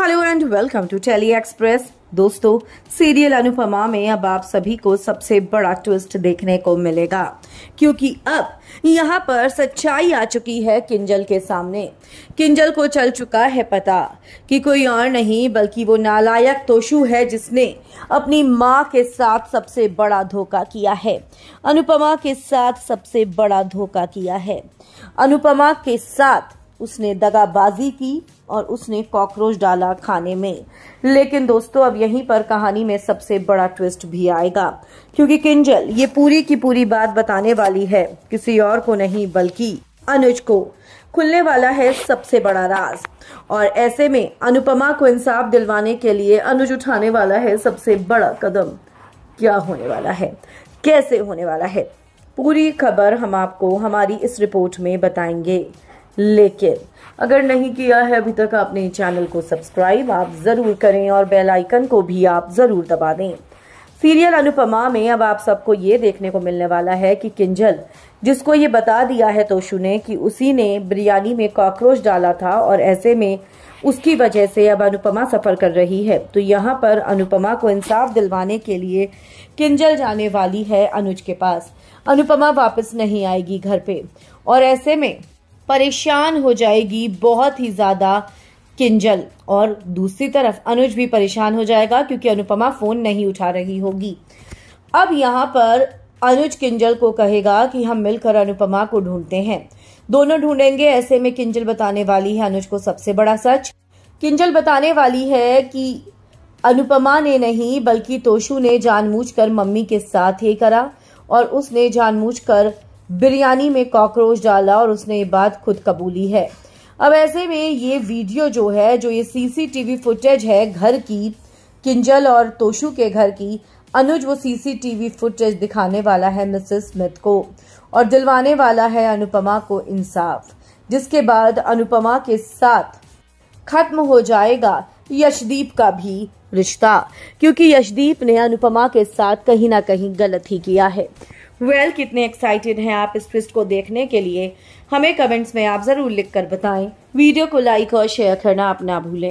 hello and welcome to tele express दोस्तों serial Anupama में अब आप सभी को सबसे बड़ा ट्विस्ट देखने को मिलेगा क्योंकि अब यहां पर सच्चाई आ चुकी है किंजल के सामने किंजल को चल चुका है पता कि कोई और नहीं बल्कि वो नालायक तोशु है जिसने अपनी माँ के साथ सबसे बड़ा धोखा किया है अनुपमा के साथ सबसे बड़ा धोखा किया है अनुपमा के साथ उसने दगाबाजी की और उसने कॉकरोच डाला खाने में लेकिन दोस्तों अब यहीं पर कहानी में सबसे बड़ा ट्विस्ट भी आएगा क्योंकि किंजल ये पूरी की पूरी बात बताने वाली है किसी और को नहीं बल्कि अनुज को खुलने वाला है सबसे बड़ा राज और ऐसे में अनुपमा को इंसाफ दिलवाने के लिए अनुज उठाने वाला है सबसे बड़ा कदम क्या होने वाला है कैसे होने वाला है पूरी खबर हम आपको हमारी इस रिपोर्ट में बताएंगे लेकिन अगर नहीं किया है अभी तक आपने चैनल को सब्सक्राइब आप ज़रूर करें और बेल आइकन को भी आप ज़रूर दबा दें सीरियल अनुपमा में अब आप सबको ये देखने को मिलने वाला है कि किंजल जिसको ये बता दिया है तोशु ने कि उसी ने बिरयानी में कॉकरोच डाला था और ऐसे में उसकी वजह से अब अनुपमा सफर कर रही है तो यहाँ पर अनुपमा को इंसाफ दिलवाने के लिए किंजल जाने वाली है अनुज के पास अनुपमा वापस नहीं आएगी घर पे और ऐसे में परेशान हो जाएगी बहुत ही ज़्यादा किंजल और दूसरी तरफ अनुज भी परेशान हो जाएगा क्योंकि अनुपमा फ़ोन नहीं उठा रही होगी अब यहाँ पर अनुज किंजल को कहेगा कि हम मिलकर अनुपमा को ढूंढते हैं दोनों ढूंढेंगे ऐसे में किंजल बताने वाली है अनुज को सबसे बड़ा सच किंजल बताने वाली है कि अनुपमा ने नहीं बल्कि तोशु ने जानबूझकर मम्मी के साथ ये करा और उसने जानबूझकर कर बिरयानी में कॉकरोच डाला और उसने ये बात खुद कबूली है अब ऐसे में ये वीडियो जो है जो ये सीसीटीवी फुटेज है घर की किंजल और तोशु के घर की अनुज वो सीसीटीवी फुटेज दिखाने वाला है मिसेस स्मिथ को और दिलवाने वाला है अनुपमा को इंसाफ जिसके बाद अनुपमा के साथ खत्म हो जाएगा यशदीप का भी रिश्ता क्योंकि यशदीप ने अनुपमा के साथ कहीं ना कहीं गलत ही किया है वेल well, कितने एक्साइटेड हैं आप इस ट्विस्ट को देखने के लिए हमें कमेंट्स में आप ज़रूर लिखकर बताएं वीडियो को लाइक और शेयर करना आप ना भूलें